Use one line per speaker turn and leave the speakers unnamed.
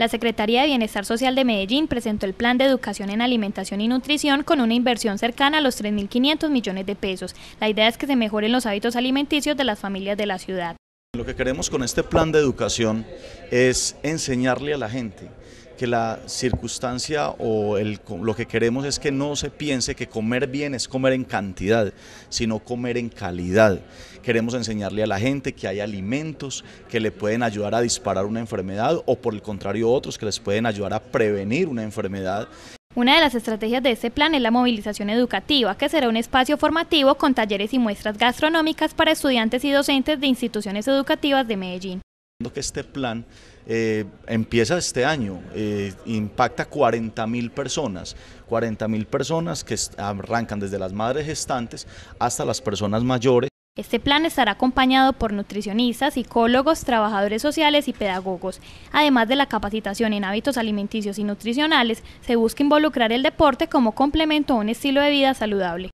La Secretaría de Bienestar Social de Medellín presentó el Plan de Educación en Alimentación y Nutrición con una inversión cercana a los 3.500 millones de pesos. La idea es que se mejoren los hábitos alimenticios de las familias de la ciudad.
Lo que queremos con este plan de educación es enseñarle a la gente que la circunstancia o lo que queremos es que no se piense que comer bien es comer en cantidad, sino comer en calidad. Queremos enseñarle a la gente que hay alimentos que le pueden ayudar a disparar una enfermedad o por el contrario otros que les pueden ayudar a prevenir una enfermedad.
Una de las estrategias de este plan es la movilización educativa, que será un espacio formativo con talleres y muestras gastronómicas para estudiantes y docentes de instituciones educativas de Medellín
que este plan eh, empieza este año, eh, impacta 40.000 mil personas, 40.000 personas que arrancan desde las madres gestantes hasta las personas mayores.
Este plan estará acompañado por nutricionistas, psicólogos, trabajadores sociales y pedagogos. Además de la capacitación en hábitos alimenticios y nutricionales, se busca involucrar el deporte como complemento a un estilo de vida saludable.